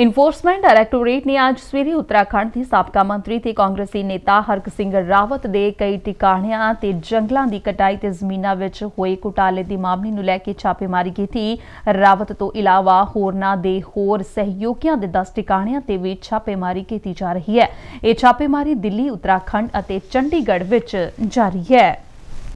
enforcement directorate ਨੇ ਅੱਜ ਸਵੇਰੇ ਉੱਤਰਾਖੰਡ ਦੇ ਸਾਬਕਾ ਮੰਤਰੀ ਤੇ ਕਾਂਗਰਸੀ ਨੇਤਾ ਹਰਕ ਸਿੰਘ ਰਾਵਤ ਦੇ ਕਈ ਟਿਕਾਣਿਆਂ ਤੇ ਜੰਗਲਾਂ ਦੀ ਕਟਾਈ ਤੇ ਜ਼ਮੀਨਾਂ ਵਿੱਚ ਹੋਏ ਘੁਟਾਲੇ ਦੇ ਮਾਮਲੇ ਨੂੰ ਲੈ ਕੇ ਛਾਪੇਮਾਰੀ ਕੀਤੀ ਰਾਵਤ ਤੋਂ ਇਲਾਵਾ ਹੋਰਨਾਂ ਦੇ ਹੋਰ ਸਹਿਯੋਗੀਆਂ ਦੇ 10 ਟਿਕਾਣਿਆਂ ਤੇ ਵੀ ਛਾਪੇਮਾਰੀ ਕੀਤੀ ਜਾ ਰਹੀ ਹੈ ਇਹ ਛਾਪੇਮਾਰੀ ਦਿੱਲੀ ਉੱਤਰਾਖੰਡ ਅਤੇ ਚੰਡੀਗੜ੍ਹ ਵਿੱਚ ਜਾਰੀ ਹੈ